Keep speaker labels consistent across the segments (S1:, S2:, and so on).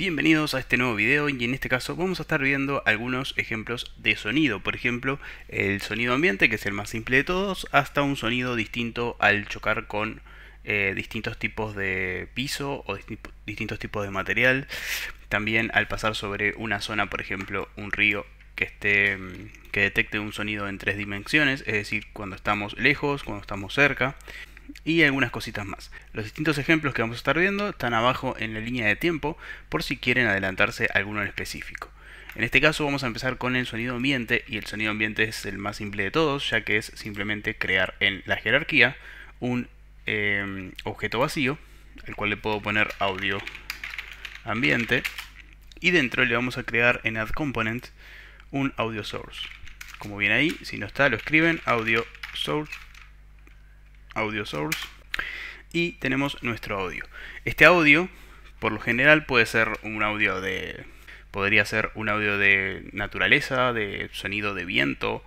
S1: Bienvenidos a este nuevo video y en este caso vamos a estar viendo algunos ejemplos de sonido, por ejemplo el sonido ambiente que es el más simple de todos hasta un sonido distinto al chocar con eh, distintos tipos de piso o distintos tipos de material, también al pasar sobre una zona por ejemplo un río que, esté, que detecte un sonido en tres dimensiones, es decir, cuando estamos lejos, cuando estamos cerca y algunas cositas más. Los distintos ejemplos que vamos a estar viendo están abajo en la línea de tiempo por si quieren adelantarse alguno en específico. En este caso vamos a empezar con el sonido ambiente y el sonido ambiente es el más simple de todos ya que es simplemente crear en la jerarquía un em, objeto vacío al cual le puedo poner audio ambiente y dentro le vamos a crear en add component un audio source. Como viene ahí, si no está lo escriben audio source audio source y tenemos nuestro audio. Este audio, por lo general, puede ser un audio de... Podría ser un audio de naturaleza, de sonido de viento,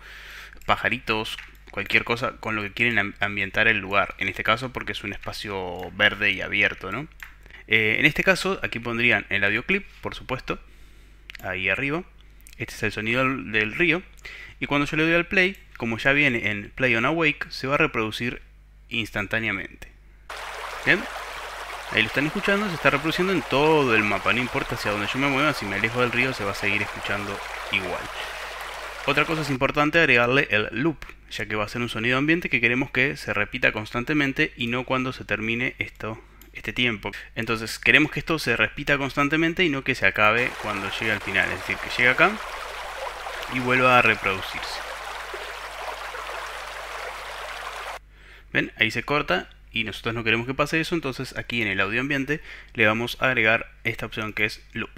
S1: pajaritos, cualquier cosa con lo que quieren ambientar el lugar. En este caso porque es un espacio verde y abierto, ¿no? Eh, en este caso, aquí pondrían el audio clip, por supuesto, ahí arriba. Este es el sonido del río. Y cuando yo le doy al play, como ya viene en Play on Awake, se va a reproducir instantáneamente. ¿Bien? Ahí lo están escuchando, se está reproduciendo en todo el mapa, no importa hacia donde yo me mueva, si me alejo del río se va a seguir escuchando igual. Otra cosa es importante agregarle el loop, ya que va a ser un sonido ambiente que queremos que se repita constantemente y no cuando se termine esto, este tiempo. Entonces queremos que esto se repita constantemente y no que se acabe cuando llegue al final, es decir, que llegue acá y vuelva a reproducirse. Ahí se corta y nosotros no queremos que pase eso, entonces aquí en el audio ambiente le vamos a agregar esta opción que es loop.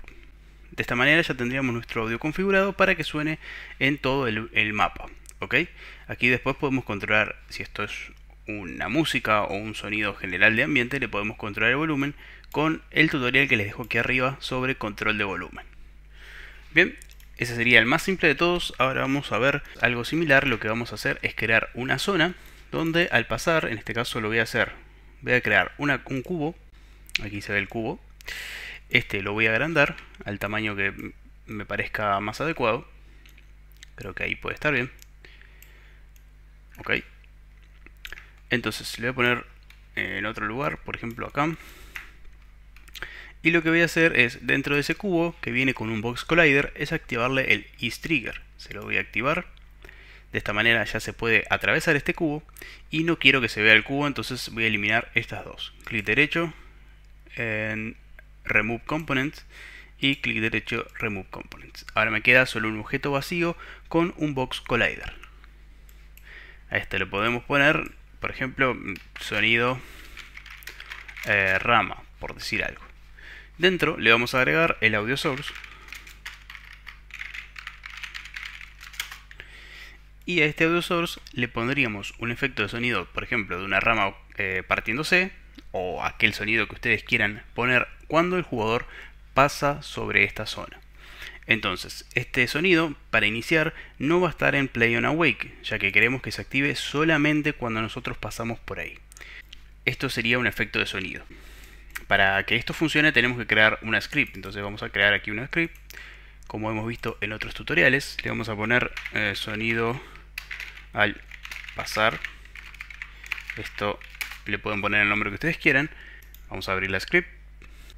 S1: De esta manera ya tendríamos nuestro audio configurado para que suene en todo el, mapa. ¿ok? Aquí después podemos controlar si esto es una música o un sonido general de ambiente, le podemos controlar el volumen con el tutorial que les dejo aquí arriba sobre control de volumen. Bien, ese sería el más simple de todos. Ahora vamos a ver algo similar. Lo que vamos a hacer es crear una zona donde al pasar, en este caso lo voy a hacer, voy a crear un cubo, aquí se ve el cubo, este lo voy a agrandar al tamaño que me parezca más adecuado, creo que ahí puede estar bien, ok, entonces le voy a poner en otro lugar, por ejemplo acá, y lo que voy a hacer es, dentro de ese cubo, que viene con un Box Collider, es activarle el IsTrigger. Trigger, se lo voy a activar, de esta manera ya se puede atravesar este cubo y no quiero que se vea el cubo, entonces voy a eliminar estas dos. Clic derecho en Remove Components y clic derecho Remove Components. Ahora me queda solo un objeto vacío con un Box Collider. A este le podemos poner, por ejemplo, sonido eh, rama, por decir algo. Dentro le vamos a agregar el audio source y a este audio source le pondríamos un efecto de sonido, por ejemplo, de una rama eh, partiéndose o aquel sonido que ustedes quieran poner cuando el jugador pasa sobre esta zona. Entonces, este sonido, para iniciar, no va a estar en Play on Awake, ya que queremos que se active solamente cuando nosotros pasamos por ahí. Esto sería un efecto de sonido. Para que esto funcione tenemos que crear una script, entonces vamos a crear aquí una script. Como hemos visto en otros tutoriales, le vamos a poner eh, sonido al pasar esto le pueden poner el nombre que ustedes quieran vamos a abrir la script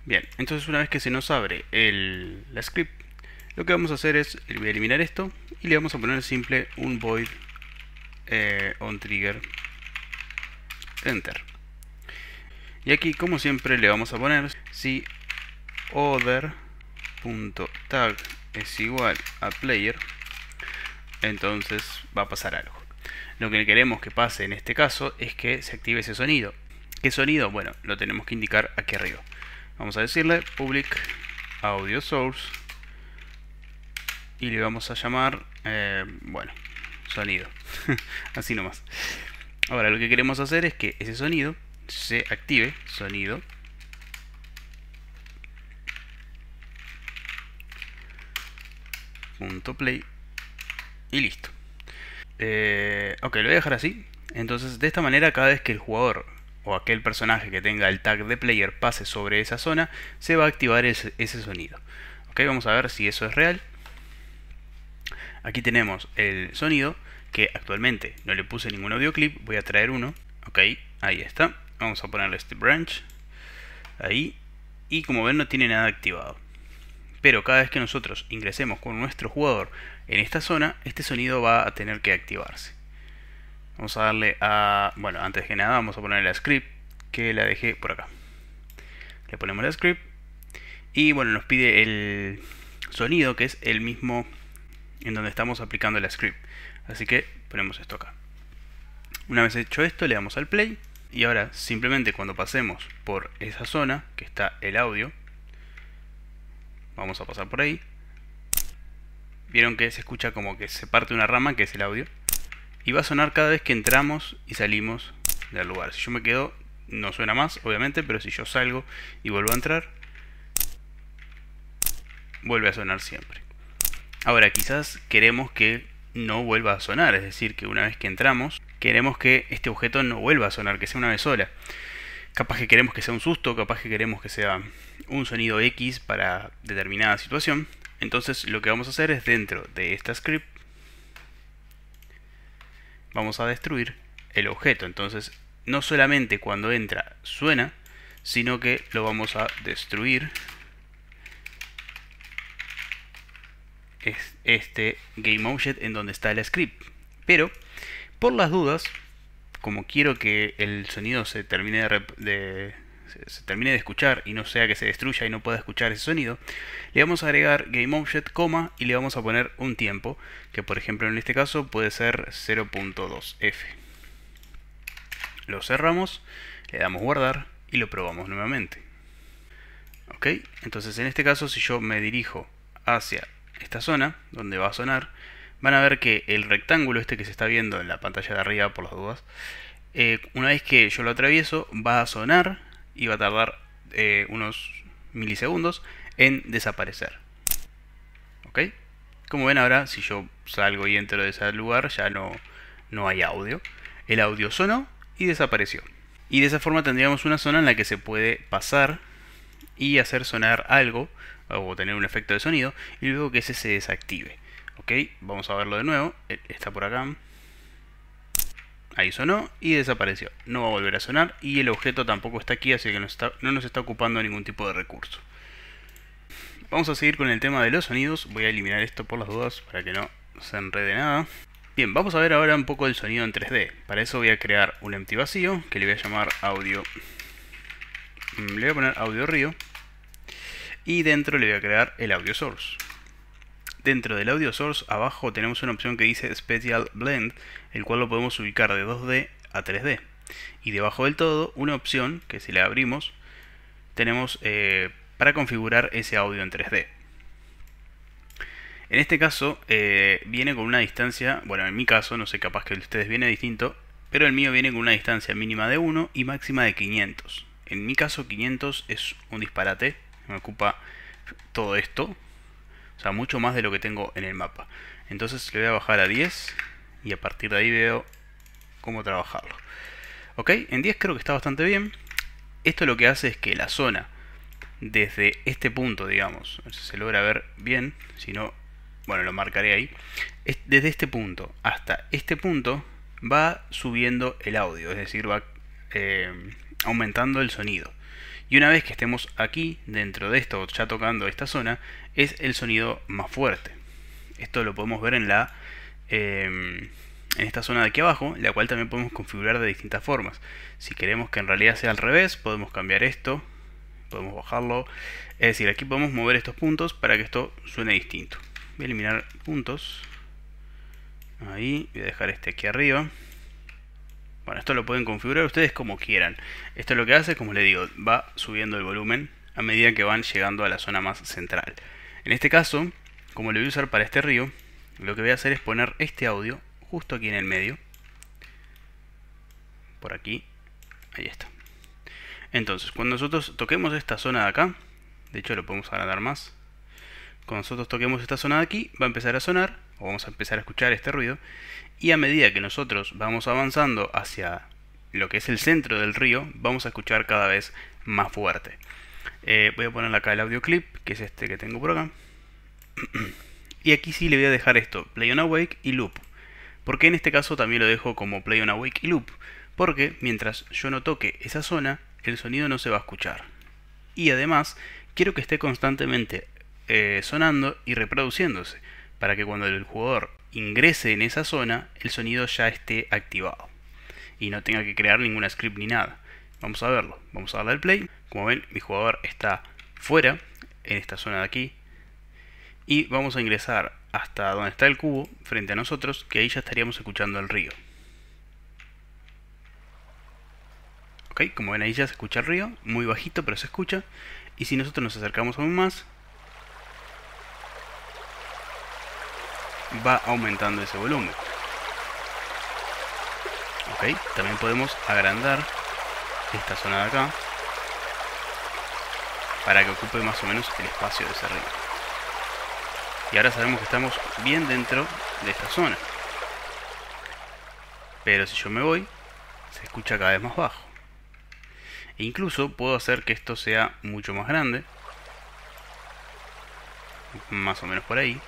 S1: bien entonces una vez que se nos abre el, la script lo que vamos a hacer es eliminar esto y le vamos a poner simple un void eh, on trigger enter y aquí como siempre le vamos a poner si other.tag es igual a player entonces va a pasar algo lo que queremos que pase en este caso es que se active ese sonido. ¿Qué sonido? Bueno, lo tenemos que indicar aquí arriba. Vamos a decirle public audio source y le vamos a llamar, eh, bueno, sonido. Así nomás. Ahora lo que queremos hacer es que ese sonido se active, sonido, punto play y listo. Eh, ok, lo voy a dejar así. Entonces, de esta manera, cada vez que el jugador o aquel personaje que tenga el tag de player pase sobre esa zona, se va a activar ese, ese sonido. Ok, vamos a ver si eso es real. Aquí tenemos el sonido, que actualmente no le puse ningún clip voy a traer uno. Ok, ahí está. Vamos a ponerle este branch. Ahí. Y como ven, no tiene nada activado. Pero cada vez que nosotros ingresemos con nuestro jugador en esta zona, este sonido va a tener que activarse. Vamos a darle a... Bueno, antes que nada vamos a poner la script que la dejé por acá. Le ponemos la script. Y bueno, nos pide el sonido que es el mismo en donde estamos aplicando la script. Así que ponemos esto acá. Una vez hecho esto, le damos al play. Y ahora simplemente cuando pasemos por esa zona, que está el audio, Vamos a pasar por ahí. Vieron que se escucha como que se parte una rama, que es el audio. Y va a sonar cada vez que entramos y salimos del lugar. Si yo me quedo, no suena más, obviamente, pero si yo salgo y vuelvo a entrar, vuelve a sonar siempre. Ahora, quizás queremos que no vuelva a sonar, es decir, que una vez que entramos, queremos que este objeto no vuelva a sonar, que sea una vez sola. Capaz que queremos que sea un susto, capaz que queremos que sea un sonido X para determinada situación. Entonces lo que vamos a hacer es dentro de esta script vamos a destruir el objeto. Entonces no solamente cuando entra suena, sino que lo vamos a destruir este GameObject en donde está el script. Pero por las dudas como quiero que el sonido se termine de, se, termine de escuchar y no sea que se destruya y no pueda escuchar ese sonido, le vamos a agregar GameObject, coma, y le vamos a poner un tiempo, que por ejemplo en este caso puede ser 0.2f. Lo cerramos, le damos guardar y lo probamos nuevamente. ¿Ok? Entonces en este caso si yo me dirijo hacia esta zona, donde va a sonar, van a ver que el rectángulo este que se está viendo en la pantalla de arriba por las dudas, eh, una vez que yo lo atravieso va a sonar y va a tardar eh, unos milisegundos en desaparecer. ¿Ok? Como ven ahora, si yo salgo y entro de ese lugar ya no, no hay audio. El audio sonó y desapareció. Y de esa forma tendríamos una zona en la que se puede pasar y hacer sonar algo o tener un efecto de sonido y luego que ese se desactive. Ok, vamos a verlo de nuevo. E, está por acá. Ahí sonó y desapareció. No va a volver a sonar y el objeto tampoco está aquí, así que no, no nos está ocupando ningún tipo de recurso. Vamos a seguir con el tema de los sonidos. Voy a eliminar esto por las dudas para que no se enrede nada. Bien, vamos a ver ahora un poco el sonido en 3D. Para eso voy a crear un empty vacío que le voy a llamar audio. Mm, le voy a poner audio río. Y dentro le voy a crear el audio source dentro del audio source abajo tenemos una opción que dice Special Blend, el cual lo podemos ubicar de 2D a 3D. Y debajo del todo, una opción que si la abrimos, tenemos eh, para configurar ese audio en 3D. En este caso, eh, viene con una distancia, bueno, en mi caso, no sé, capaz que ustedes viene distinto, pero el mío viene con una distancia mínima de 1 y máxima de 500. En mi caso, 500 es un disparate, me ocupa todo esto, o sea, mucho más de lo que tengo en el mapa. Entonces le voy a bajar a 10 y a partir de ahí veo cómo trabajarlo. Ok, en 10 creo que está bastante bien. Esto lo que hace es que la zona, desde este punto, digamos, se logra ver bien, si no, bueno, lo marcaré ahí. Desde este punto hasta este punto va subiendo el audio, es decir, va eh, aumentando el sonido. Y una vez que estemos aquí, dentro de esto, ya tocando esta zona, es el sonido más fuerte. Esto lo podemos ver en la... Em, en esta zona de aquí abajo, la cual también podemos configurar de distintas formas. Si queremos que en realidad sea al revés, podemos cambiar esto, podemos bajarlo. Es decir, aquí podemos mover estos puntos para que esto suene distinto. Voy a eliminar puntos. Ahí, voy a dejar este aquí arriba. Bueno, esto lo pueden configurar ustedes como quieran. Esto lo que hace, como le digo, va subiendo el volumen a medida que van llegando a la zona más central. En este caso, como lo voy a usar para este río, lo que voy a hacer es poner este audio justo aquí en el medio. Por aquí. Ahí está. Entonces, cuando nosotros toquemos esta zona de acá, de hecho lo podemos agrandar más. Cuando nosotros toquemos esta zona de aquí, va a empezar a sonar o vamos a empezar a escuchar este ruido, y a medida que nosotros vamos avanzando hacia lo que es el centro del río, vamos a escuchar cada vez más fuerte. Eh, voy a poner acá el audio clip, que es este que tengo por acá. y aquí sí le voy a dejar esto, Play on Awake y Loop. Porque en este caso también lo dejo como Play on Awake y Loop. Porque mientras yo no toque esa zona, el sonido no se va a escuchar. Y además, quiero que esté constantemente eh, sonando y reproduciéndose para que cuando el jugador ingrese en esa zona, el sonido ya esté activado y no tenga que crear ninguna script ni nada. Vamos a verlo, vamos a darle al play. Como ven, mi jugador está fuera, en esta zona de aquí, y vamos a ingresar hasta donde está el cubo, frente a nosotros, que ahí ya estaríamos escuchando el río. Ok, como ven ahí ya se escucha el río, muy bajito pero se escucha, y si nosotros nos acercamos aún más, va aumentando ese volumen. Ok, también podemos agrandar esta zona de acá para que ocupe más o menos el espacio de ese río. Y ahora sabemos que estamos bien dentro de esta zona. Pero si yo me voy, se escucha cada vez más bajo. E incluso puedo hacer que esto sea mucho más grande. Más o menos por ahí.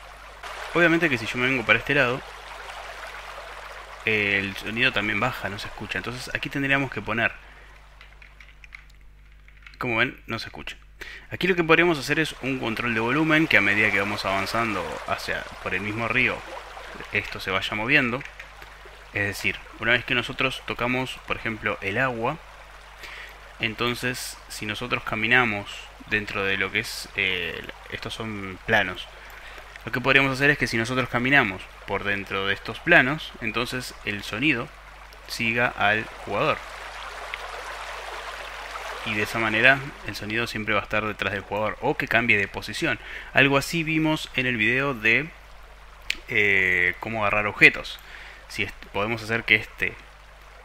S1: Obviamente que si yo me vengo para este lado, el sonido también baja, no se escucha. Entonces aquí tendríamos que poner... Como ven, no se escucha. Aquí lo que podríamos hacer es un control de volumen, que a medida que vamos avanzando hacia por el mismo río, esto se vaya moviendo. Es decir, una vez que nosotros tocamos, por ejemplo, el agua, entonces si nosotros caminamos dentro de lo que es... Eh, estos son planos. Lo que podríamos hacer es que si nosotros caminamos por dentro de estos planos, entonces el sonido siga al jugador. Y de esa manera el sonido siempre va a estar detrás del jugador o que cambie de posición. Algo así vimos en el video de eh, cómo agarrar objetos. Si podemos hacer que este,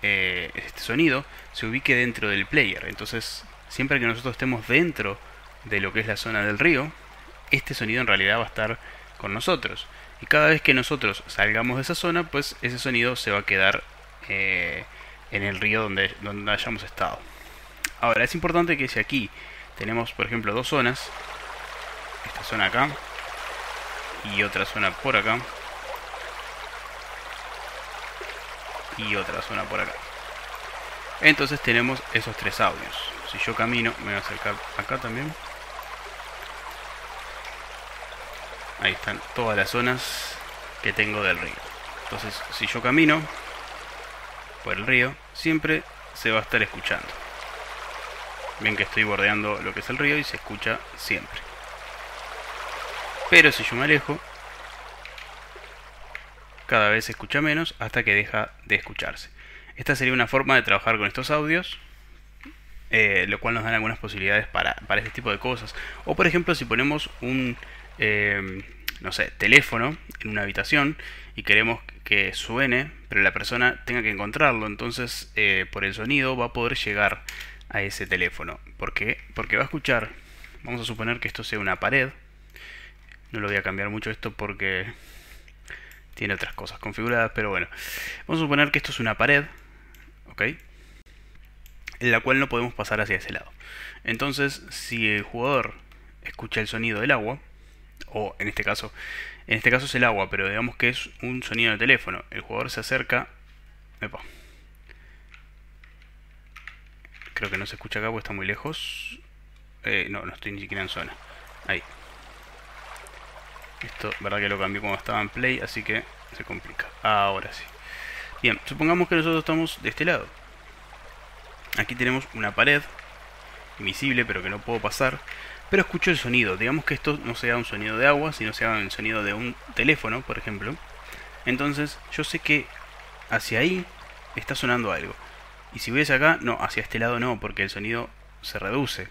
S1: eh, este sonido se ubique dentro del player. Entonces siempre que nosotros estemos dentro de lo que es la zona del río, este sonido en realidad va a estar nosotros. Y cada vez que nosotros salgamos de esa zona, pues ese sonido se va a quedar eh, en el río donde, donde hayamos estado. Ahora, es importante que si aquí tenemos, por ejemplo, dos zonas, esta zona acá y otra zona por acá, y otra zona por acá. Entonces tenemos esos tres audios. Si yo camino, me voy a acercar acá también. Ahí están todas las zonas que tengo del río. Entonces, si yo camino por el río, siempre se va a estar escuchando. Ven que estoy bordeando lo que es el río y se escucha siempre. Pero si yo me alejo, cada vez se escucha menos hasta que deja de escucharse. Esta sería una forma de trabajar con estos audios, eh, lo cual nos da algunas posibilidades para este tipo de cosas. O por ejemplo, si ponemos un Em, no sé, teléfono en una habitación y queremos que suene, pero la persona tenga que encontrarlo. Entonces, eh, por el sonido va a poder llegar a ese teléfono. ¿Por qué? Porque va a escuchar. Vamos a suponer que esto sea una pared. No lo voy a cambiar mucho esto porque tiene otras cosas configuradas, pero bueno. Vamos a suponer que esto es una pared, ¿ok? En la cual no podemos pasar hacia ese lado. Entonces, si el jugador escucha el sonido del agua, o en este caso, en este caso es el agua, pero digamos que es un sonido de teléfono. El jugador se acerca, creo que no se escucha acá porque está muy lejos. Eh, no, no estoy ni siquiera en zona. Ahí. Esto, verdad que lo cambié cuando estaba en play, así que se complica. Ahora sí. Bien, supongamos que nosotros estamos de este lado. Aquí tenemos una pared, invisible, pero que no puedo pasar pero escucho el sonido. Digamos que esto no sea un sonido de agua, sino sea el sonido de un teléfono, por ejemplo. Entonces yo sé que hacia ahí está sonando algo. Y si voy acá, no, hacia este lado no, porque el sonido se reduce.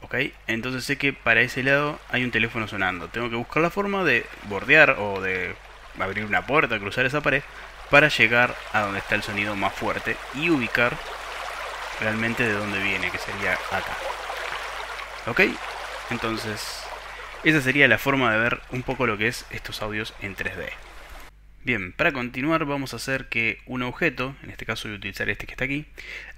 S1: ¿Ok? Entonces sé que para ese lado hay un teléfono sonando. Tengo que buscar la forma de bordear o de abrir una puerta, cruzar esa pared, para llegar a donde está el sonido más fuerte y ubicar realmente de dónde viene, que sería acá. ¿Ok? Entonces, esa sería la forma de ver un poco lo que es estos audios en 3D. Bien, para continuar vamos a hacer que un objeto, en este caso voy a utilizar este que está aquí,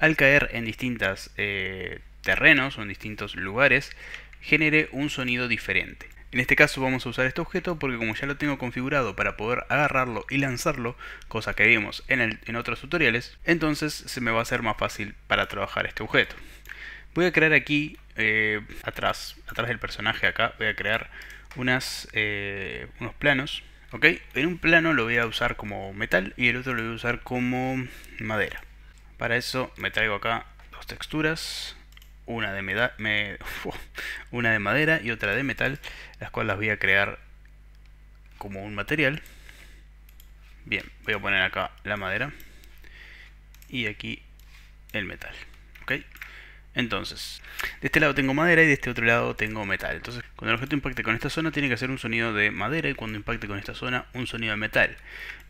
S1: al caer en distintos eh, terrenos o en distintos lugares, genere un sonido diferente. En este caso vamos a usar este objeto porque como ya lo tengo configurado para poder agarrarlo y lanzarlo, cosa que vimos en, en, otros tutoriales, entonces se me va a hacer más fácil para trabajar este objeto. Voy a crear aquí eh, atrás, atrás del personaje acá voy a crear unas, eh, unos planos. ¿ok? En un plano lo voy a usar como metal y el otro lo voy a usar como madera. Para eso me traigo acá dos texturas, una de, una de madera y otra de metal, las cuales las voy a crear como un material. Bien, voy a poner acá la madera y aquí el metal. ¿ok? Entonces, de este lado tengo madera y de este otro lado tengo metal. Entonces, cuando el objeto impacte con esta zona, tiene que hacer un sonido de madera y cuando impacte con esta zona, un sonido de metal.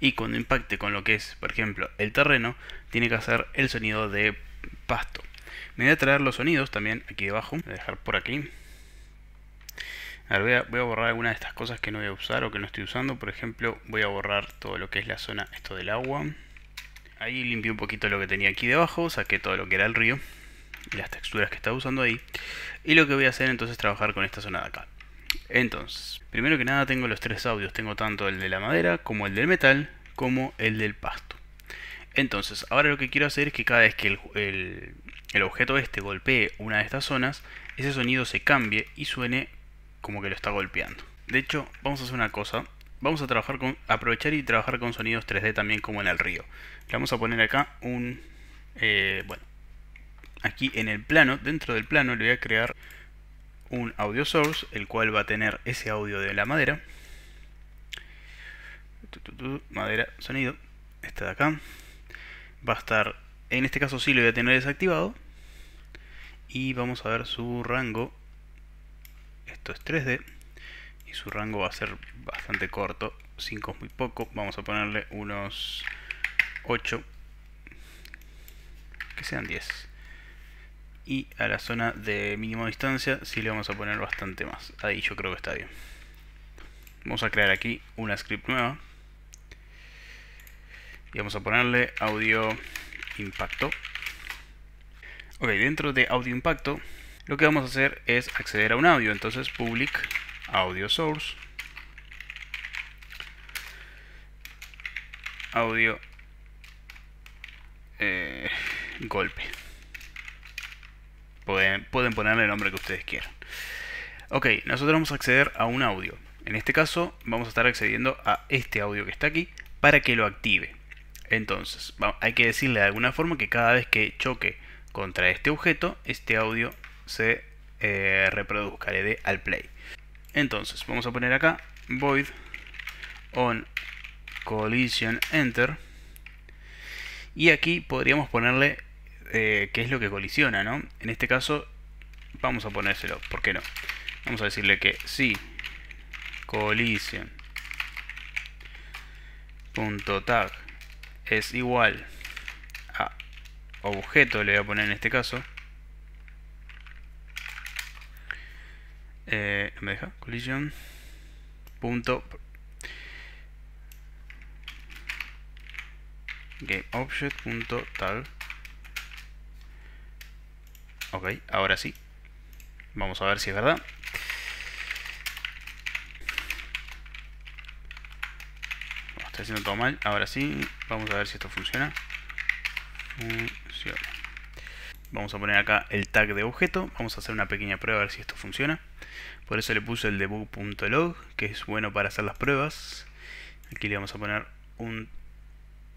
S1: Y cuando impacte con lo que es, por ejemplo, el terreno, tiene que hacer el sonido de pasto. Me voy a traer los sonidos también aquí debajo, voy a dejar por aquí. A voy, a, borrar algunas de estas cosas que no voy a usar o que no estoy usando. Por ejemplo, voy a borrar todo lo que es la zona, esto del agua. Ahí limpié un poquito lo que tenía aquí debajo, saqué todo lo que era el río las texturas que está usando ahí. Y lo que voy a hacer entonces es trabajar con esta zona de acá. Entonces, primero que nada tengo los tres audios. Tengo tanto el de la madera, como el del metal, como el del pasto. Entonces, ahora lo que quiero hacer es que cada vez que el, objeto este golpee una de estas zonas, ese sonido se cambie y suene como que lo está golpeando. De hecho, vamos a hacer una cosa. Vamos a trabajar con aprovechar y trabajar con sonidos 3D también como en el río. Le vamos a poner acá un... Eh, bueno, aquí en el plano, dentro del plano le voy a crear un audio source, el cual va a tener ese audio de la madera. Madera, sonido, este de acá. Va a estar, en este caso sí lo voy a tener desactivado. Y vamos a ver su rango. Esto es 3D. Y su rango va a ser bastante corto. 5 es muy poco. Vamos a ponerle unos 8. Que sean 10 y a la zona de mínima distancia sí le vamos a poner bastante más. Ahí yo creo que está bien. Vamos a crear aquí una script nueva. Y vamos a ponerle audio impacto. Ok, dentro de audio impacto lo que vamos a hacer es acceder a un audio. Entonces public audio source. Audio eh, golpe. Pueden, ponerle el nombre que ustedes quieran. Ok, nosotros vamos a acceder a un audio. En este caso vamos a estar accediendo a este audio que está aquí para que lo active. Entonces, hay que decirle de alguna forma que cada vez que choque contra este objeto, este audio se eh, reproduzca, le dé al play. Entonces, vamos a poner acá void on collision enter y aquí podríamos ponerle eh, qué es lo que colisiona, ¿no? En este caso, vamos a ponérselo, ¿por qué no? Vamos a decirle que sí, colisión tag es igual a objeto, le voy a poner en este caso. Eh, ¿Me deja? Collision. GameObject.tag Ok, ahora sí. Vamos a ver si es verdad. no, está haciendo todo mal. Ahora sí. Vamos a ver si esto funciona. Funciona. Vamos a poner acá el tag de objeto. Vamos a hacer una pequeña prueba a ver si esto funciona. Por eso le puse el debug.log, que es bueno para hacer las pruebas. Aquí le vamos a poner un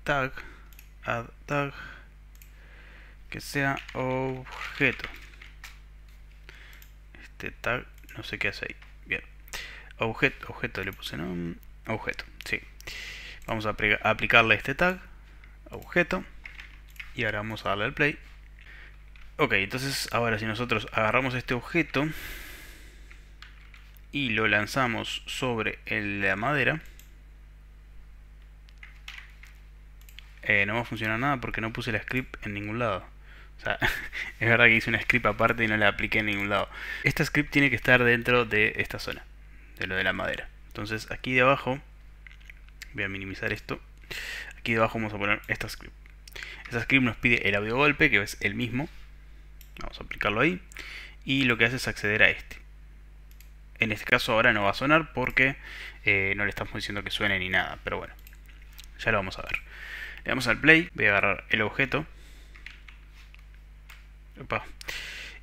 S1: tag, add tag que sea objeto este tag no sé qué hace ahí bien objeto objeto le puse un objeto sí vamos a aplicarle este tag objeto y ahora vamos a darle al play ok entonces ahora si nosotros agarramos este objeto y lo lanzamos sobre la madera eh, no va a funcionar nada porque no puse la script en ningún lado es verdad que hice una script aparte y no la apliqué en ningún lado. Esta script tiene que estar dentro de esta zona, de lo de la madera. Entonces aquí de abajo, voy a minimizar esto. Aquí abajo vamos a poner esta script. Esta script nos pide el audio golpe, que es el mismo. Vamos a aplicarlo ahí. Y lo que hace es acceder a este. En este caso ahora no va a sonar porque eh, no le estamos diciendo que suene ni nada. Pero bueno, ya lo vamos a ver. Le damos al play, voy a agarrar el objeto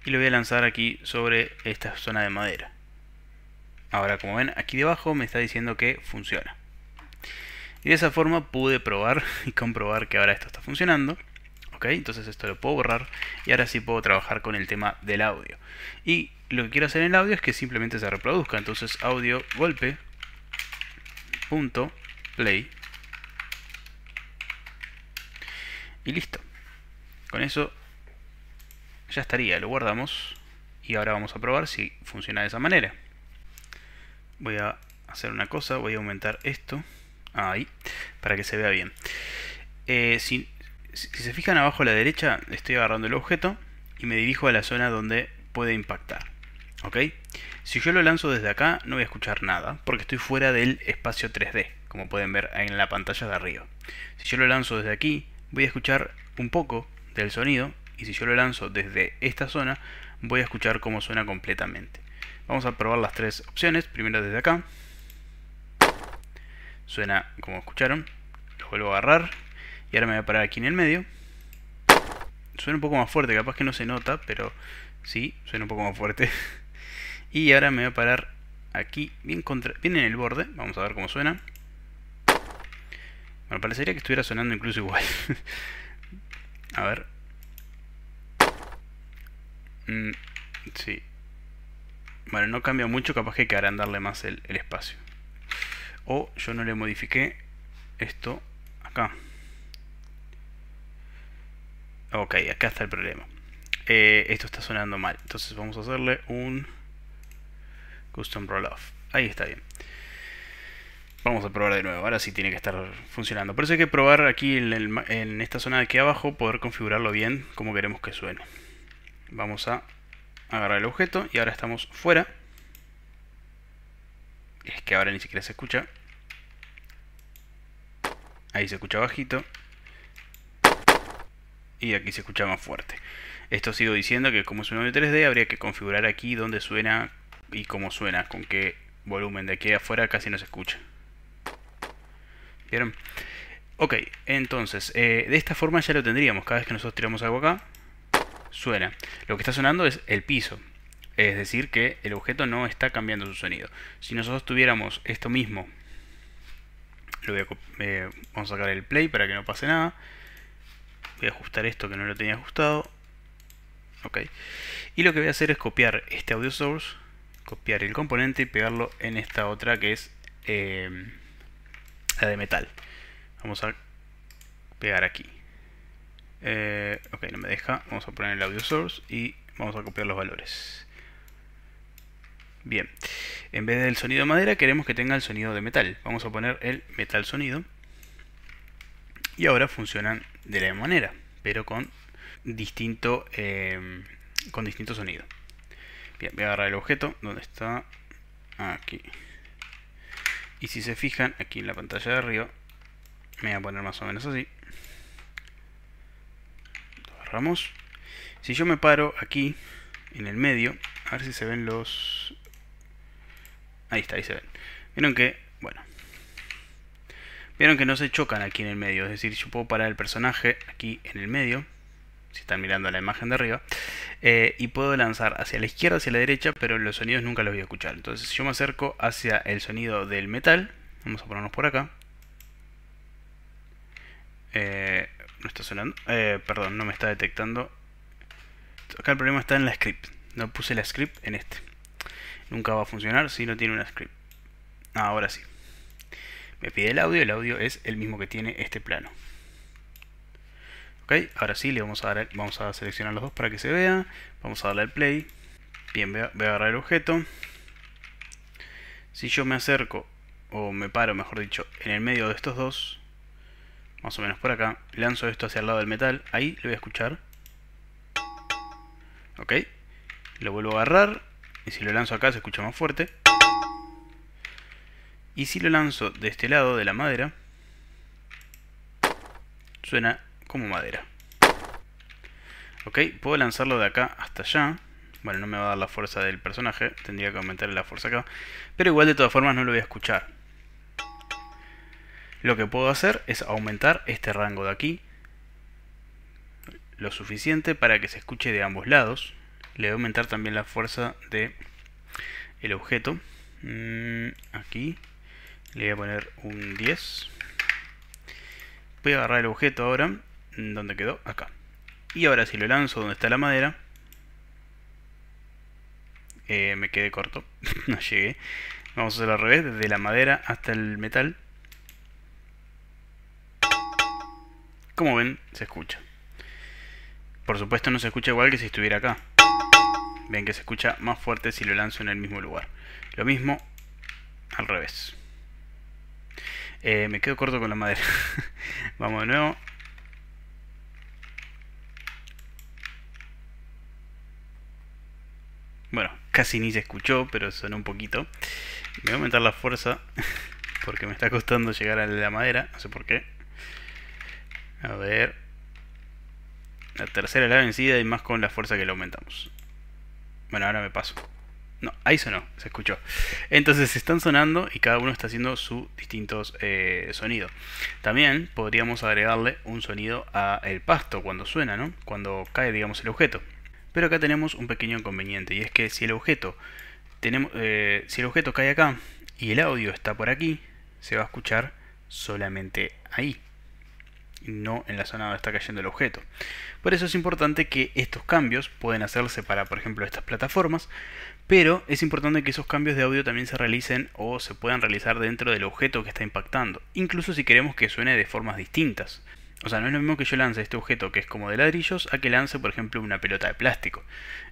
S1: y lo voy a lanzar aquí sobre esta zona de madera. Ahora, como ven, aquí debajo me está diciendo que funciona. Y de esa forma pude probar y comprobar que ahora esto está funcionando. ¿Ok? Entonces esto lo puedo borrar y ahora sí puedo trabajar con el tema del audio. Y lo que quiero hacer en el audio es que simplemente se reproduzca. Entonces audio golpe punto play y listo. Con eso ya estaría, lo guardamos y ahora vamos a probar si funciona de esa manera. Voy a hacer una cosa, voy a aumentar esto ahí para que se vea bien. Eh, si, se fijan abajo a la derecha, estoy agarrando el objeto y me dirijo a la zona donde puede impactar. ¿Ok? Si yo lo lanzo desde acá, no voy a escuchar nada, porque estoy fuera del espacio 3D, como pueden ver en la pantalla de arriba. Si yo lo lanzo desde aquí, voy a escuchar un poco del sonido, y si yo lo lanzo desde esta zona voy a escuchar cómo suena completamente. Vamos a probar las tres opciones, primero desde acá. Suena como escucharon, lo vuelvo a agarrar y ahora me voy a parar aquí en el medio. Suena un poco más fuerte, capaz que no se nota, pero sí, suena un poco más fuerte. y ahora me voy a parar aquí, bien, contra, bien en el borde, vamos a ver cómo suena. Bueno, parecería que estuviera sonando incluso igual. a ver, Mm, sí. Bueno, no cambia mucho, capaz que hay que más el, espacio. O yo no le modifiqué esto acá. Ok, acá está el problema. Eh, esto está sonando mal. Entonces vamos a hacerle un custom roll off. Ahí está bien. Vamos a probar de nuevo. Ahora sí tiene que estar funcionando. Por eso hay que probar aquí en esta zona de aquí abajo, poder configurarlo bien como queremos que suene. Vamos a agarrar el objeto y ahora estamos fuera. Es que ahora ni siquiera se escucha. Ahí se escucha bajito. Y aquí se escucha más fuerte. Esto sigo diciendo que como es un audio 3D habría que configurar aquí dónde suena y cómo suena, con qué volumen. De aquí afuera casi no se escucha. ¿Vieron? Ok, entonces, eh, de esta forma ya lo tendríamos. Cada vez que nosotros tiramos algo acá, suena. Lo que está sonando es el piso. Es decir, que el objeto no está cambiando su sonido. Si nosotros tuviéramos esto mismo, eh, vamos a sacar el play para que no pase nada. Voy a ajustar esto que no lo tenía ajustado. Ok. Y lo que voy a hacer es copiar este audio source, copiar el componente y pegarlo en esta otra que es eh, la de metal. Vamos a pegar aquí. Eh, ok, no me deja. Vamos a poner el audio source y vamos a copiar los valores. Bien. En vez del sonido de madera queremos que tenga el sonido de metal. Vamos a poner el metal sonido. Y ahora funcionan de la misma manera, pero con distinto, em, con distinto sonido. Bien, voy a agarrar el objeto. ¿Dónde está? Aquí. Y si se fijan, aquí en la pantalla de arriba, me voy a poner más o menos así. Si yo me paro aquí, en el medio, a ver si se ven los... Ahí está, ahí se ven. Vieron que, bueno. Vieron que no se chocan aquí en el medio. Es decir, yo puedo parar el personaje aquí en el medio. Si están mirando la imagen de arriba. Eh, y puedo lanzar hacia la izquierda, hacia la derecha, pero los sonidos nunca los voy a escuchar. Entonces, si yo me acerco hacia el sonido del metal, vamos a ponernos por acá. Eh, no está sonando. Eh, perdón, no me está detectando. Acá el problema está en la script. No puse la script en este. Nunca va a funcionar si no tiene una script. Ah, ahora sí. Me pide el audio. El audio es el mismo que tiene este plano. Ok, ahora sí le vamos a, dar, vamos a seleccionar los dos para que se vea. Vamos a darle al play. Bien, voy a agarrar el objeto. Si yo me acerco, o me paro mejor dicho, en el medio de estos dos, más o menos por acá, lanzo esto hacia el lado del metal, ahí lo voy a escuchar. Ok, lo vuelvo a agarrar, y si lo lanzo acá se escucha más fuerte. Y si lo lanzo de este lado de la madera, suena como madera. Ok, puedo lanzarlo de acá hasta allá. Bueno, no me va a dar la fuerza del personaje, tendría que aumentar la fuerza acá. Pero igual de todas formas no lo voy a escuchar. Lo que puedo hacer es aumentar este rango de aquí lo suficiente para que se escuche de ambos lados. Le voy a aumentar también la fuerza de el objeto. Mm, aquí le voy a poner un 10. Voy a agarrar el objeto ahora, mm, donde quedó, acá. Y ahora si lo lanzo donde está la madera, eh, me quedé corto, no llegué. Vamos a hacerlo al revés, desde la madera hasta el metal. Como ven, se escucha. Por supuesto no se escucha igual que si estuviera acá. Ven que se escucha más fuerte si lo lanzo en el mismo lugar. Lo mismo al revés. Eh, me quedo corto con la madera. Vamos de nuevo. Bueno, casi ni se escuchó, pero sonó un poquito. Me voy a aumentar la fuerza porque me está costando llegar a la madera, no sé por qué. A ver. La tercera la vencida y más con la fuerza que le aumentamos. Bueno, ahora me paso. No, ahí sonó, se escuchó. Entonces se están sonando y cada uno está haciendo sus distintos eh, sonidos. También podríamos agregarle un sonido al pasto cuando suena, ¿no? Cuando cae, digamos, el objeto. Pero acá tenemos un pequeño inconveniente y es que si el objeto tenemos, eh, si el objeto cae acá y el audio está por aquí, se va a escuchar solamente ahí no en la zona donde está cayendo el objeto. Por eso es importante que estos cambios pueden hacerse para, por ejemplo, estas plataformas, pero es importante que esos cambios de audio también se realicen o se puedan realizar dentro del objeto que está impactando, incluso si queremos que suene de formas distintas. O sea, no es lo mismo que yo lance este objeto que es como de ladrillos a que lance, por ejemplo, una pelota de plástico.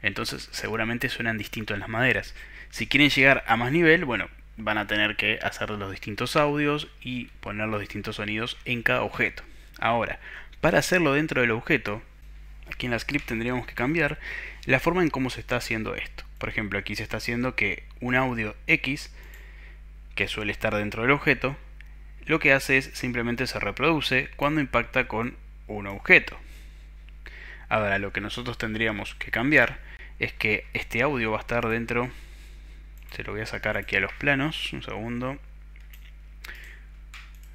S1: Entonces, seguramente suenan distintos en las maderas. Si quieren llegar a más nivel, bueno, van a tener que hacer los distintos audios y poner los distintos sonidos en cada objeto. Ahora, para hacerlo dentro del objeto, aquí en la script tendríamos que cambiar la forma en cómo se está haciendo esto. Por ejemplo, aquí se está haciendo que un audio X, que suele estar dentro del objeto, lo que hace es simplemente se reproduce cuando impacta con un objeto. Ahora, lo que nosotros tendríamos que cambiar es que este audio va a estar dentro... Se lo voy a sacar aquí a los planos, un segundo.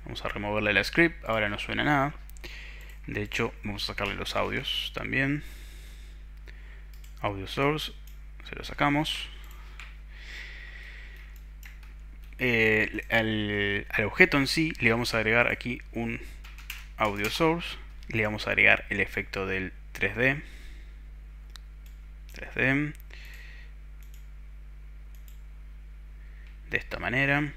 S1: Vamos a removerle la script, ahora no suena nada. De hecho, vamos a sacarle los audios también. Audio source, se lo sacamos. Eh, al, al, objeto en sí le vamos a agregar aquí un audio source. Le vamos a agregar el efecto del 3D. 3D. De esta manera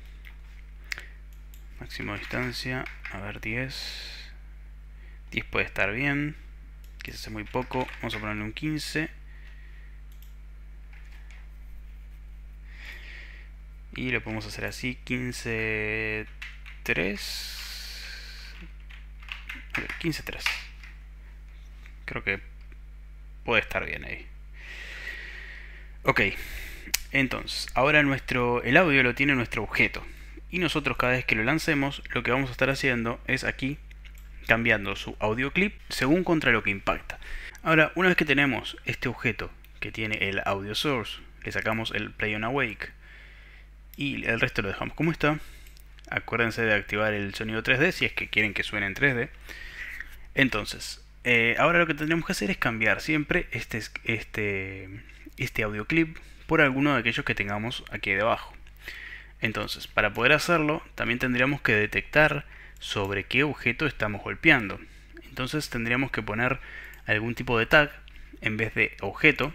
S1: máximo distancia, a ver 10 10 puede estar bien quizás hace muy poco, vamos a ponerle un 15 y lo podemos hacer así, 15 3 15 3 creo que puede estar bien ahí ok entonces, ahora nuestro, el audio lo tiene nuestro objeto y nosotros cada vez que lo lancemos lo que vamos a estar haciendo es aquí cambiando su audio clip según contra lo que impacta. Ahora, una vez que tenemos este objeto que tiene el audio source, le sacamos el play on awake y el resto lo dejamos como está. Acuérdense de activar el sonido 3D si es que quieren que suene en 3D. Entonces, eh, ahora lo que tendremos que hacer es cambiar siempre este, este, este audio clip por alguno de aquellos que tengamos aquí debajo. Entonces, para poder hacerlo, también tendríamos que detectar sobre qué objeto estamos golpeando. Entonces tendríamos que poner algún tipo de tag en vez de objeto,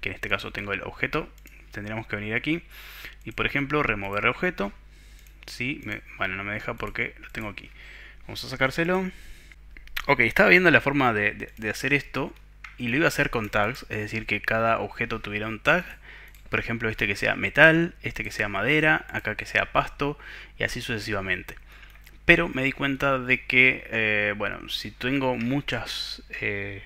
S1: que en este caso tengo el objeto, tendríamos que venir aquí y por ejemplo remover el objeto. sí, bueno, no me deja porque lo tengo aquí. Vamos a sacárselo. Ok, estaba viendo la forma de hacer esto y lo iba a hacer con tags, es decir, que cada objeto tuviera un tag por ejemplo, este que sea metal, este que sea madera, acá que sea pasto y así sucesivamente. Pero me di cuenta de que, eh, bueno, si tengo muchos eh,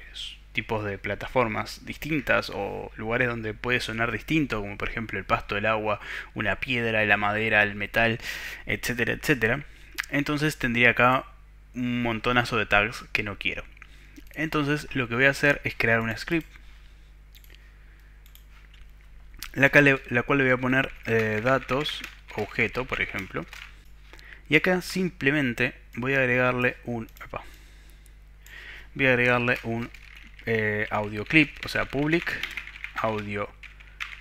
S1: tipos de plataformas distintas o lugares donde puede sonar distinto, como por ejemplo el pasto, el agua, una piedra, la madera, el metal, etcétera, etcétera, entonces tendría acá un montonazo de tags que no quiero. Entonces lo que voy a hacer es crear un script la, cual, le voy a poner eh, datos, objeto, por ejemplo. Y acá simplemente voy a agregarle un... voy a agregarle un eh, audio clip, o sea, public audio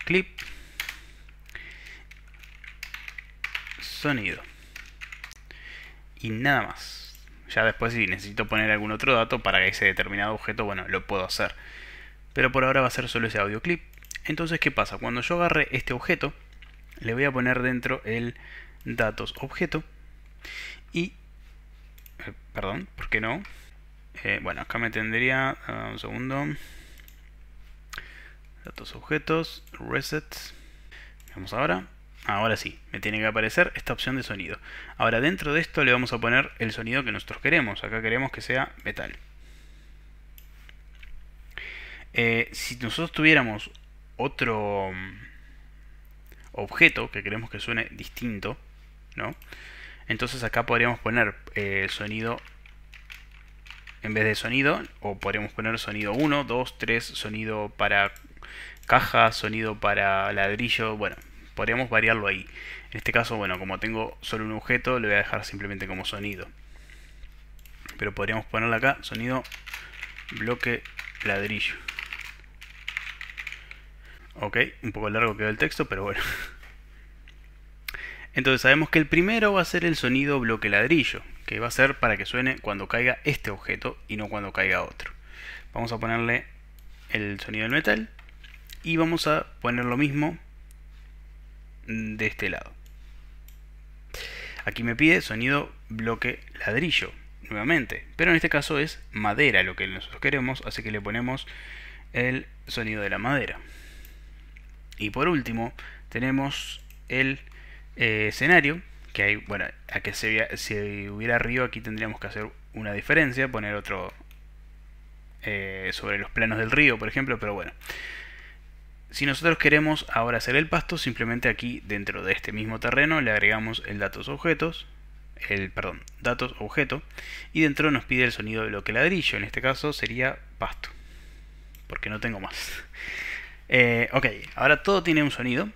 S1: clip sonido. Y nada más. Ya después si necesito poner algún otro dato para ese determinado objeto, bueno, lo puedo hacer. Pero por ahora va a ser solo ese audio clip. Entonces, ¿qué pasa? Cuando yo agarre este objeto, le voy a poner dentro el datos objeto y, eh, perdón, ¿por qué no? Eh, bueno, acá me tendría, un segundo, datos objetos, resets, vamos ahora, ah, ahora sí, me tiene que aparecer esta opción de sonido. Ahora dentro de esto le vamos a poner el sonido que nosotros queremos, acá queremos que sea metal. Eh, si nosotros tuviéramos otro mm, objeto que queremos que suene distinto, ¿no? Entonces acá podríamos poner eh, sonido en vez de sonido, o podríamos poner sonido 1, 2, 3, sonido para caja, sonido para ladrillo, bueno, podríamos variarlo ahí. En este caso, bueno, como tengo solo un objeto, lo voy a dejar simplemente como sonido. Pero podríamos ponerle acá sonido bloque ladrillo. Ok, un poco largo quedó el texto, pero bueno. Entonces sabemos que el primero va a ser el sonido bloque ladrillo, que va a ser para que suene cuando caiga este objeto y no cuando caiga otro. Vamos a ponerle el sonido del metal y vamos a poner lo mismo de este lado. Aquí me pide sonido bloque ladrillo, nuevamente, pero en este caso es madera lo que nosotros queremos, así que le ponemos el sonido de la madera. Y por último, tenemos el eh, escenario, que hay, bueno, a que se, si hubiera río aquí tendríamos que hacer una diferencia, poner otro eh, sobre los planos del río, por ejemplo, pero bueno. Si nosotros queremos ahora hacer el pasto, simplemente aquí dentro de este mismo terreno le agregamos el datos objetos, el perdón, datos objeto, y dentro nos pide el sonido de lo que ladrillo, en este caso sería pasto, porque no tengo más. Eh, ok, ahora todo tiene un sonido,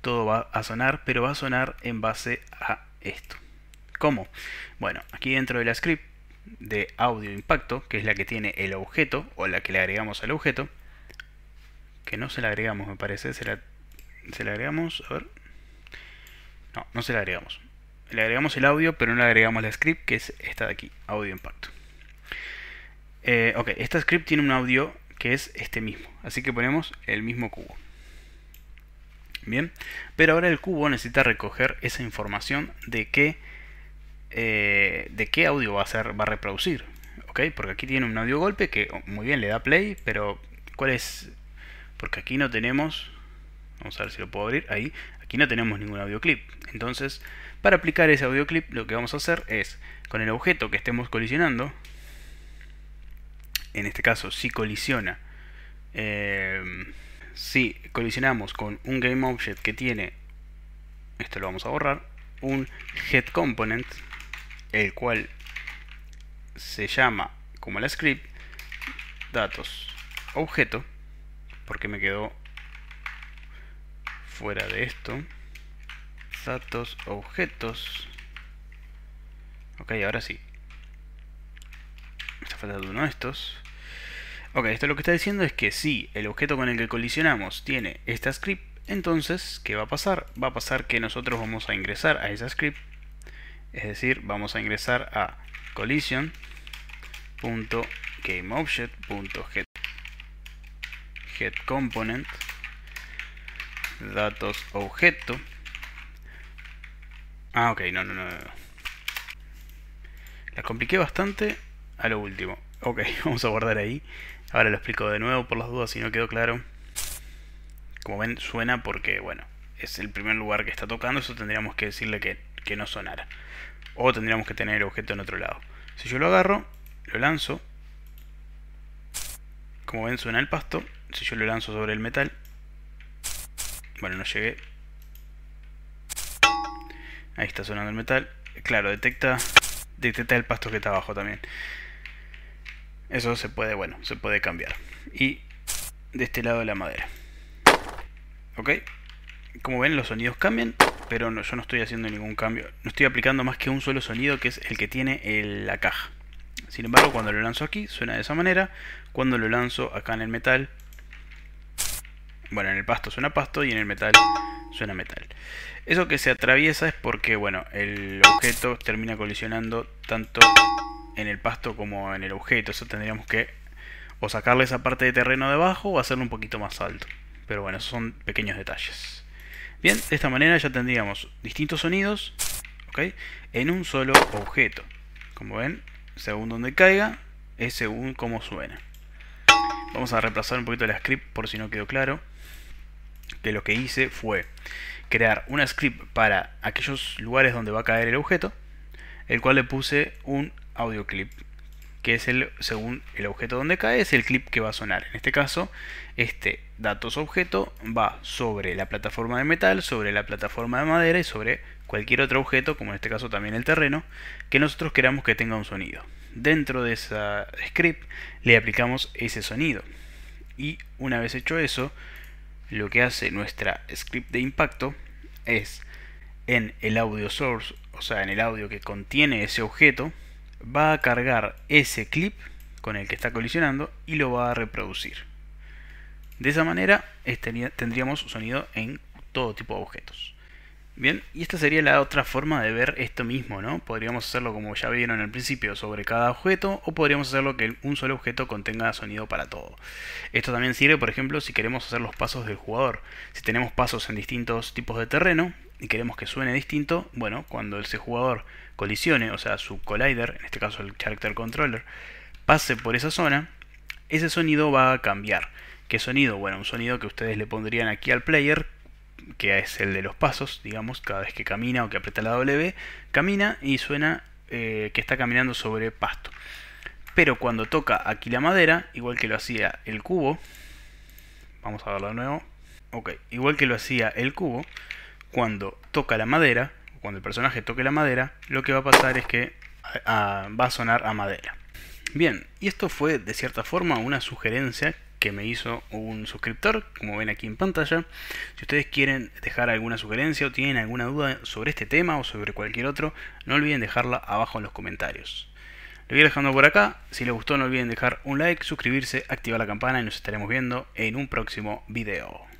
S1: todo va a sonar, pero va a sonar en base a esto. ¿Cómo? Bueno, aquí dentro de la script de audio impacto, que es la que tiene el objeto, o la que le agregamos al objeto, que no se la agregamos me parece, se la, se la agregamos, a ver, no, no se la agregamos. Le agregamos el audio, pero no le agregamos la script, que es esta de aquí, audio impacto. Eh, ok, esta script tiene un audio que es este mismo. Así que ponemos el mismo cubo. Bien, pero ahora el cubo necesita recoger esa información de qué, eh, de qué audio va a, ser, va a reproducir. ¿Ok? Porque aquí tiene un audio golpe que oh, muy bien le da play, pero ¿cuál es? Porque aquí no tenemos, vamos a ver si lo puedo abrir, ahí, aquí no tenemos ningún audio clip Entonces, para aplicar ese audio clip lo que vamos a hacer es, con el objeto que estemos colisionando, en este caso, si colisiona, em, si colisionamos con un GameObject que tiene, esto lo vamos a borrar, un HeadComponent, component, el cual se llama como la script, datos, objeto, porque me quedó fuera de esto, datos, objetos, ok, ahora sí, me está faltando uno de estos, Ok, esto lo que está diciendo es que si el objeto con el que colisionamos tiene esta script, entonces, ¿qué va a pasar? Va a pasar que nosotros vamos a ingresar a esa script, es decir, vamos a ingresar a collision.gameObject.get get component datos objeto ah ok no no no la compliqué bastante a lo último ok vamos a guardar ahí Ahora lo explico de nuevo por las dudas si no quedó claro. Como ven, suena porque, bueno, es el primer lugar que está tocando, eso tendríamos que decirle que, que no sonara. O tendríamos que tener el objeto en otro lado. Si yo lo agarro, lo lanzo. Como ven, suena el pasto. Si yo lo lanzo sobre el metal. Bueno, no llegué. Ahí está sonando el metal. Claro, detecta, detecta el pasto que está abajo también. Eso se puede, bueno, se puede cambiar. Y de este lado de la madera. ¿Ok? Como ven, los sonidos cambian, pero yo no estoy haciendo ningún cambio. No estoy aplicando más que un solo sonido, que es el que tiene la caja. Sin embargo, cuando lo lanzo aquí, suena de esa manera. Cuando lo lanzo acá en el metal, bueno, en el pasto suena pasto y en el metal suena metal. Eso que se atraviesa es porque, bueno, el objeto termina colisionando tanto en el pasto como en el objeto. Eso tendríamos que o sacarle esa parte de terreno de abajo o hacerlo un poquito más alto. Pero bueno, esos son pequeños detalles. Bien, de esta manera ya tendríamos distintos sonidos ¿okay? en un solo objeto. Como ven, según donde caiga, es según cómo suena. Vamos a reemplazar un poquito la script por si no quedó claro. Que lo que hice fue crear una script para aquellos lugares donde va a caer el objeto, el cual le puse un audio clip, que es el, según el objeto donde cae, es el clip que va a sonar. En este caso, este datos objeto va sobre la plataforma de metal, sobre la plataforma de madera y sobre cualquier otro objeto, como en este caso también el terreno, que nosotros queramos que tenga un sonido. Dentro de ese script le aplicamos ese sonido. Y una vez hecho eso, lo que hace nuestra script de impacto es en el audio source, o sea, en el audio que contiene ese objeto, va a cargar ese clip con el que está colisionando y lo va a reproducir. De esa manera este tendríamos sonido en todo tipo de objetos. Bien, y esta sería la otra forma de ver esto mismo, ¿no? Podríamos hacerlo como ya vieron al principio sobre cada objeto o podríamos hacerlo que un solo objeto contenga sonido para todo. Esto también sirve, por ejemplo, si queremos hacer los pasos del jugador. Si tenemos pasos en distintos tipos de terreno y queremos que suene distinto, bueno, cuando ese jugador colisione, o sea, su collider, en este caso el character controller, pase por esa zona, ese sonido va a cambiar. ¿Qué sonido? Bueno, un sonido que ustedes le pondrían aquí al player, que es el de los pasos, digamos, cada vez que camina o que aprieta la W, camina y suena eh, que está caminando sobre pasto. Pero cuando toca aquí la madera, igual que lo hacía el cubo, vamos a verlo de nuevo, ok, igual que lo hacía el cubo, cuando toca la madera, cuando el personaje toque la madera, lo que va a pasar es que va a sonar a madera. Bien, y esto fue de cierta forma una sugerencia que me hizo un suscriptor, como ven aquí en pantalla. Si ustedes quieren dejar alguna sugerencia o tienen alguna duda sobre este tema o sobre cualquier otro, no olviden dejarla abajo en los comentarios. Lo voy dejando por acá. Si les gustó no olviden dejar un like, suscribirse, activar la campana y nos estaremos viendo en un próximo video.